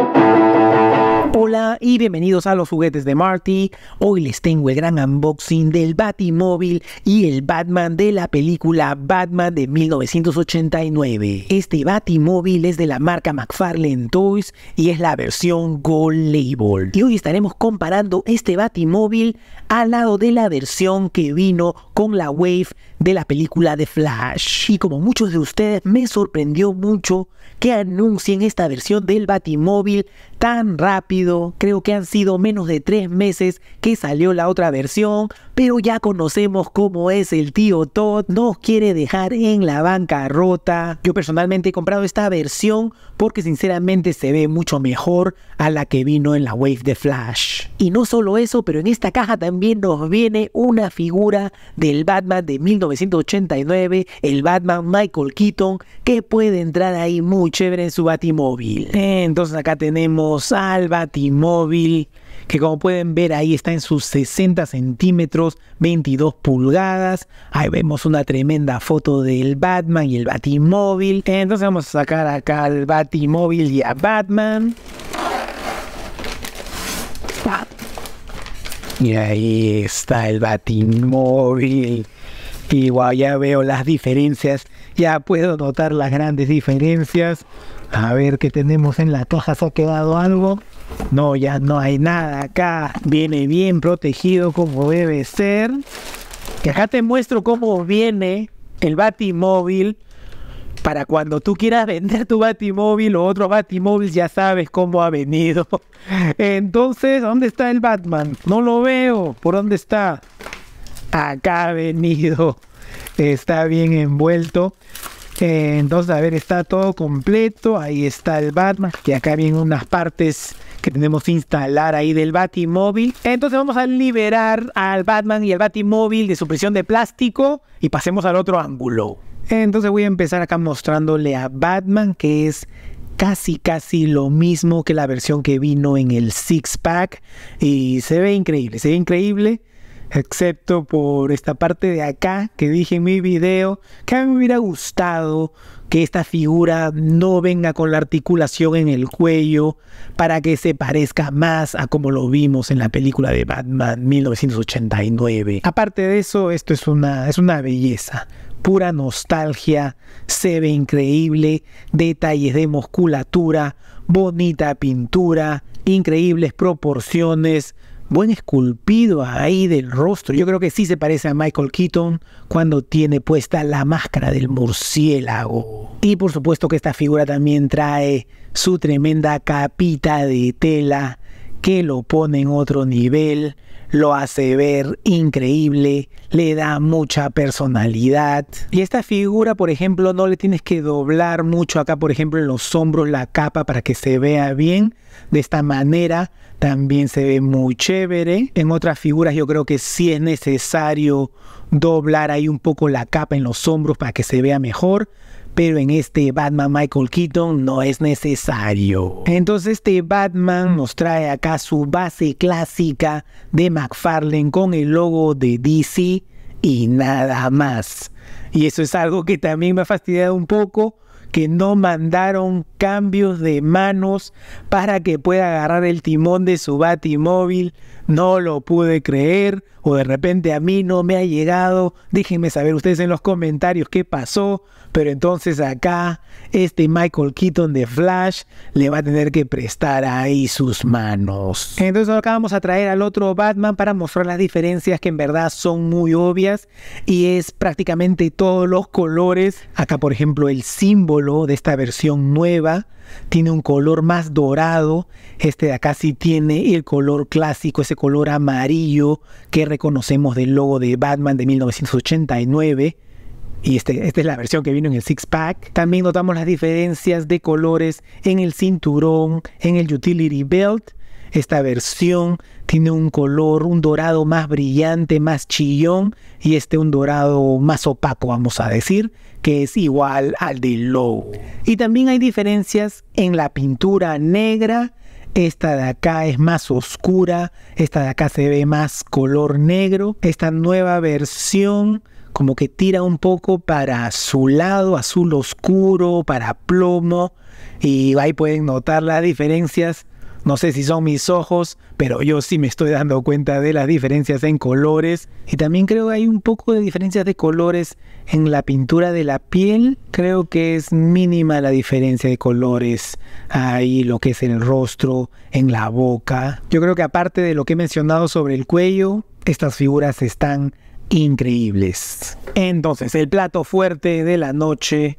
Thank you. y bienvenidos a los juguetes de Marty. Hoy les tengo el gran unboxing del Batimóvil y el Batman de la película Batman de 1989. Este Batimóvil es de la marca McFarlane Toys y es la versión Gold Label. Y hoy estaremos comparando este Batimóvil al lado de la versión que vino con la Wave de la película de Flash. Y como muchos de ustedes me sorprendió mucho que anuncien esta versión del Batimóvil tan rápido creo que han sido menos de tres meses que salió la otra versión, pero ya conocemos cómo es el tío Todd, nos quiere dejar en la banca rota. Yo personalmente he comprado esta versión porque sinceramente se ve mucho mejor a la que vino en la Wave de Flash. Y no solo eso, pero en esta caja también nos viene una figura del Batman de 1989, el Batman Michael Keaton, que puede entrar ahí muy chévere en su Batimóvil. Eh, entonces acá tenemos al Batimóvil que como pueden ver ahí está en sus 60 centímetros, 22 pulgadas. Ahí vemos una tremenda foto del Batman y el Batimóvil. Entonces vamos a sacar acá al Batimóvil y a Batman. Y ahí está el Batimóvil. igual ya veo las diferencias ya puedo notar las grandes diferencias. A ver qué tenemos en la caja, se ha quedado algo. No, ya no hay nada acá. Viene bien protegido como debe ser. acá te muestro cómo viene el batimóvil. Para cuando tú quieras vender tu batimóvil o otro batimóvil, ya sabes cómo ha venido. Entonces, ¿dónde está el Batman? No lo veo. ¿Por dónde está? Acá ha venido. Este, está bien envuelto. Eh, entonces, a ver, está todo completo. Ahí está el Batman. Y acá vienen unas partes que tenemos que instalar ahí del Batimóvil. Entonces vamos a liberar al Batman y al Batimóvil de su prisión de plástico y pasemos al otro ángulo. Entonces voy a empezar acá mostrándole a Batman que es casi casi lo mismo que la versión que vino en el six pack y se ve increíble, se ve increíble excepto por esta parte de acá que dije en mi video, que a mí me hubiera gustado que esta figura no venga con la articulación en el cuello para que se parezca más a como lo vimos en la película de Batman 1989. Aparte de eso, esto es una, es una belleza pura nostalgia, se ve increíble, detalles de musculatura, bonita pintura, increíbles proporciones, buen esculpido ahí del rostro. Yo creo que sí se parece a Michael Keaton cuando tiene puesta la máscara del murciélago. Y por supuesto que esta figura también trae su tremenda capita de tela que lo pone en otro nivel, lo hace ver increíble, le da mucha personalidad. Y esta figura, por ejemplo, no le tienes que doblar mucho acá, por ejemplo, en los hombros, la capa para que se vea bien. De esta manera también se ve muy chévere. En otras figuras yo creo que sí es necesario doblar ahí un poco la capa en los hombros para que se vea mejor pero en este Batman Michael Keaton no es necesario. Entonces este Batman nos trae acá su base clásica de McFarlane con el logo de DC y nada más. Y eso es algo que también me ha fastidiado un poco que no mandaron cambios de manos para que pueda agarrar el timón de su batimóvil. No lo pude creer o de repente a mí no me ha llegado. Déjenme saber ustedes en los comentarios qué pasó. Pero entonces acá este Michael Keaton de Flash le va a tener que prestar ahí sus manos. Entonces acá vamos a traer al otro Batman para mostrar las diferencias que en verdad son muy obvias y es prácticamente todos los colores. Acá por ejemplo el símbolo de esta versión nueva, tiene un color más dorado. Este de acá sí tiene el color clásico, ese color amarillo que reconocemos del logo de Batman de 1989. Y este, esta es la versión que vino en el six pack. También notamos las diferencias de colores en el cinturón, en el utility belt esta versión tiene un color, un dorado más brillante, más chillón y este un dorado más opaco, vamos a decir, que es igual al de Low. Y también hay diferencias en la pintura negra. Esta de acá es más oscura, esta de acá se ve más color negro. Esta nueva versión como que tira un poco para azulado, lado, azul oscuro, para plomo, y ahí pueden notar las diferencias no sé si son mis ojos, pero yo sí me estoy dando cuenta de las diferencias en colores. Y también creo que hay un poco de diferencias de colores en la pintura de la piel. Creo que es mínima la diferencia de colores ahí, lo que es en el rostro, en la boca. Yo creo que aparte de lo que he mencionado sobre el cuello, estas figuras están increíbles. Entonces, el plato fuerte de la noche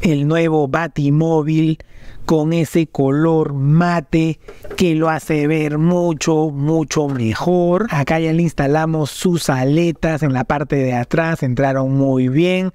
el nuevo Batimóvil con ese color mate que lo hace ver mucho, mucho mejor. Acá ya le instalamos sus aletas en la parte de atrás, entraron muy bien.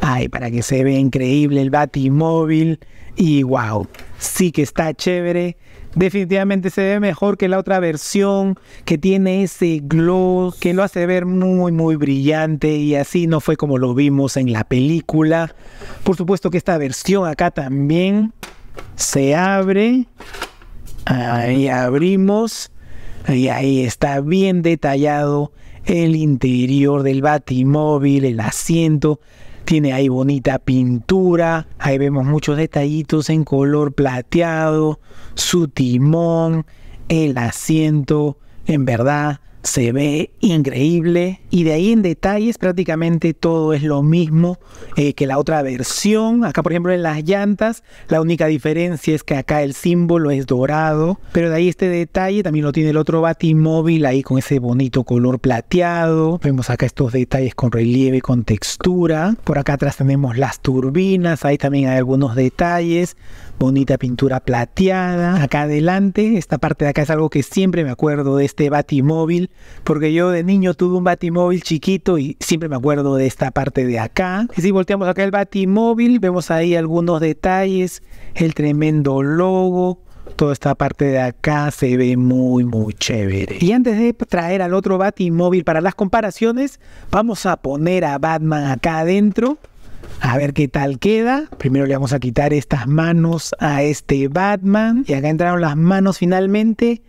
Ay, para que se vea increíble el Batimóvil. Y wow, sí que está chévere. Definitivamente se ve mejor que la otra versión, que tiene ese glow, que lo hace ver muy, muy brillante y así no fue como lo vimos en la película. Por supuesto que esta versión acá también se abre. Ahí abrimos y ahí está bien detallado el interior del batimóvil, el asiento, tiene ahí bonita pintura, ahí vemos muchos detallitos en color plateado, su timón, el asiento, en verdad se ve increíble y de ahí en detalles prácticamente todo es lo mismo eh, que la otra versión. Acá por ejemplo en las llantas la única diferencia es que acá el símbolo es dorado, pero de ahí este detalle también lo tiene el otro batimóvil ahí con ese bonito color plateado. Vemos acá estos detalles con relieve, con textura. Por acá atrás tenemos las turbinas, ahí también hay algunos detalles. Bonita pintura plateada. Acá adelante, esta parte de acá es algo que siempre me acuerdo de este batimóvil porque yo de niño tuve un batimóvil chiquito y siempre me acuerdo de esta parte de acá. Y si volteamos acá el batimóvil, vemos ahí algunos detalles, el tremendo logo, toda esta parte de acá se ve muy, muy chévere. Y antes de traer al otro Batimóvil para las comparaciones, vamos a poner a Batman acá adentro. A ver qué tal queda. Primero le vamos a quitar estas manos a este Batman. Y acá entraron las manos finalmente.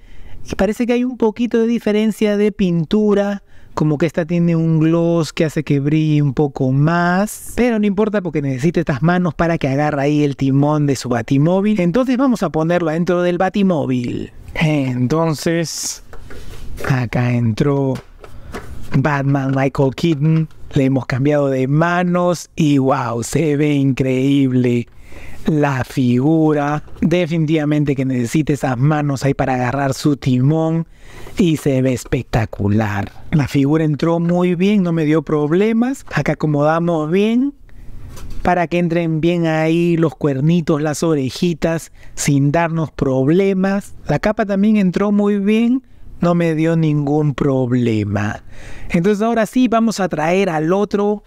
Y parece que hay un poquito de diferencia de pintura, como que esta tiene un gloss que hace que brille un poco más, pero no importa porque necesita estas manos para que agarre ahí el timón de su batimóvil. Entonces vamos a ponerlo dentro del batimóvil. Entonces, acá entró Batman Michael Keaton. Le hemos cambiado de manos y wow, se ve increíble la figura. Definitivamente que necesita esas manos ahí para agarrar su timón y se ve espectacular. La figura entró muy bien, no me dio problemas. Acá acomodamos bien para que entren bien ahí los cuernitos, las orejitas, sin darnos problemas. La capa también entró muy bien no me dio ningún problema. Entonces ahora sí vamos a traer al otro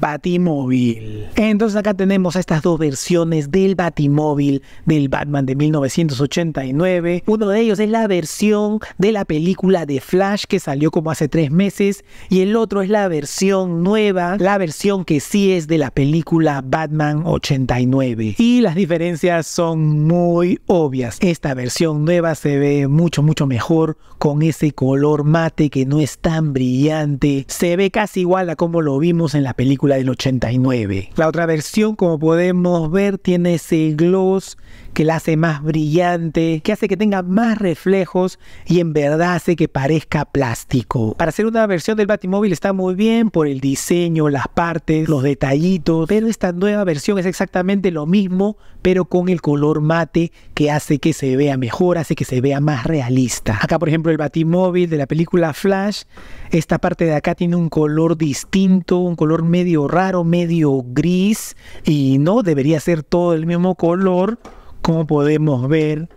Batimóvil. Entonces acá tenemos estas dos versiones del Batimóvil del Batman de 1989. Uno de ellos es la versión de la película de Flash que salió como hace tres meses y el otro es la versión nueva, la versión que sí es de la película Batman 89. Y las diferencias son muy obvias. Esta versión nueva se ve mucho, mucho mejor con ese color mate que no es tan brillante. Se ve casi igual a como lo vimos en la película del 89. La otra versión, como podemos ver, tiene ese gloss que la hace más brillante, que hace que tenga más reflejos y en verdad hace que parezca plástico. Para hacer una versión del Batimóvil está muy bien por el diseño, las partes, los detallitos, pero esta nueva versión es exactamente lo mismo, pero con el color mate que hace que se vea mejor, hace que se vea más realista. Acá, por ejemplo, el Batimóvil, de la película Flash, esta parte de acá tiene un color distinto, un color medio raro, medio gris, y no debería ser todo el mismo color, como podemos ver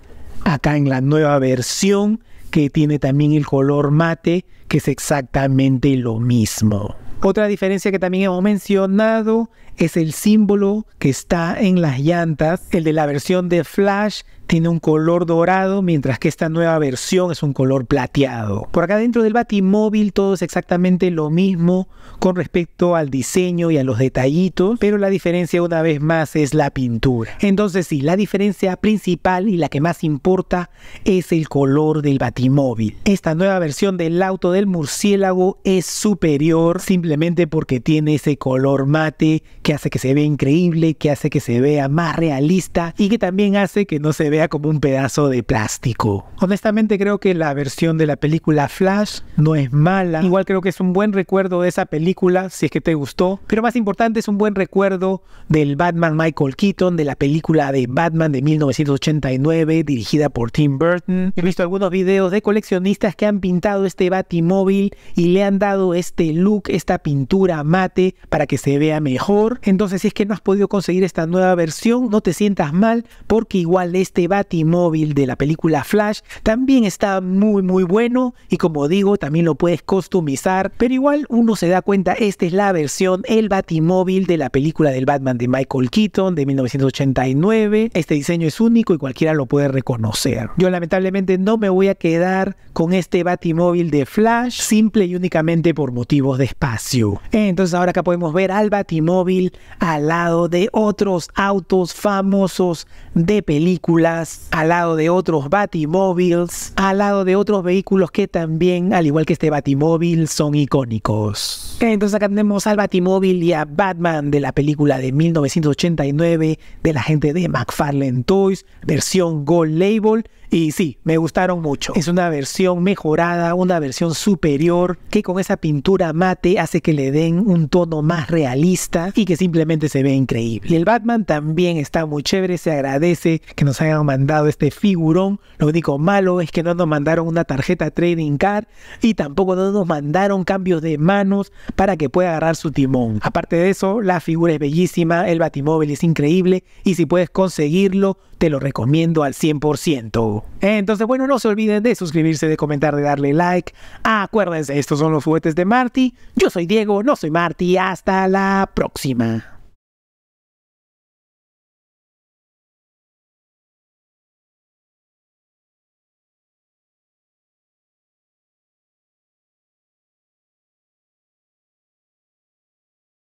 acá en la nueva versión, que tiene también el color mate, que es exactamente lo mismo. Otra diferencia que también hemos mencionado es el símbolo que está en las llantas. El de la versión de Flash tiene un color dorado, mientras que esta nueva versión es un color plateado. Por acá dentro del Batimóvil todo es exactamente lo mismo con respecto al diseño y a los detallitos, pero la diferencia una vez más es la pintura. Entonces sí, la diferencia principal y la que más importa es el color del Batimóvil. Esta nueva versión del auto del murciélago es superior simplemente porque tiene ese color mate que hace que se vea increíble, que hace que se vea más realista y que también hace que no se vea como un pedazo de plástico. Honestamente creo que la versión de la película Flash no es mala. Igual creo que es un buen recuerdo de esa película si es que te gustó. Pero más importante es un buen recuerdo del Batman Michael Keaton, de la película de Batman de 1989 dirigida por Tim Burton. He visto algunos videos de coleccionistas que han pintado este Batimóvil y le han dado este look, esta pintura mate para que se vea mejor entonces, si es que no has podido conseguir esta nueva versión, no te sientas mal, porque igual este Batimóvil de la película Flash también está muy, muy bueno. Y como digo, también lo puedes customizar. Pero igual uno se da cuenta, esta es la versión, el Batimóvil de la película del Batman de Michael Keaton de 1989. Este diseño es único y cualquiera lo puede reconocer. Yo lamentablemente no me voy a quedar con este Batimóvil de Flash, simple y únicamente por motivos de espacio. Entonces ahora acá podemos ver al Batimóvil al lado de otros autos famosos de películas, al lado de otros batimóviles, al lado de otros vehículos que también, al igual que este batimóvil, son icónicos. Entonces acá tenemos al Batimóvil y a Batman de la película de 1989 de la gente de McFarlane Toys, versión Gold Label. Y sí, me gustaron mucho. Es una versión mejorada, una versión superior, que con esa pintura mate hace que le den un tono más realista y que simplemente se ve increíble. Y el Batman también está muy chévere, se agradece que nos hayan mandado este figurón. Lo único malo es que no nos mandaron una tarjeta trading card y tampoco no nos mandaron cambios de manos para que pueda agarrar su timón. Aparte de eso, la figura es bellísima, el batimóvil es increíble y si puedes conseguirlo, te lo recomiendo al 100%. Eh, entonces, bueno, no se olviden de suscribirse, de comentar, de darle like. acuérdense, estos son los juguetes de Marty. Yo soy Diego, no soy Marty. Hasta la próxima.